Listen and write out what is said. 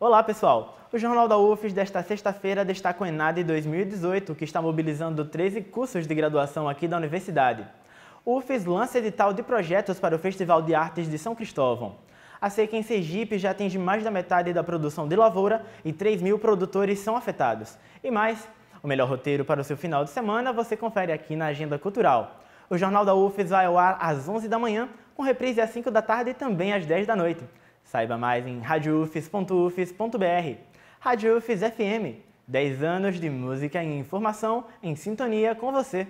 Olá pessoal! O Jornal da UFES desta sexta-feira destaca o enade 2018, que está mobilizando 13 cursos de graduação aqui da universidade. O UFES lança edital de projetos para o Festival de Artes de São Cristóvão. A seca em Sergipe já atinge mais da metade da produção de lavoura e 3 mil produtores são afetados. E mais, o melhor roteiro para o seu final de semana você confere aqui na Agenda Cultural. O Jornal da UFES vai ao ar às 11 da manhã, com reprise às 5 da tarde e também às 10 da noite. Saiba mais em Rádio Ufis FM, 10 anos de música e informação em sintonia com você.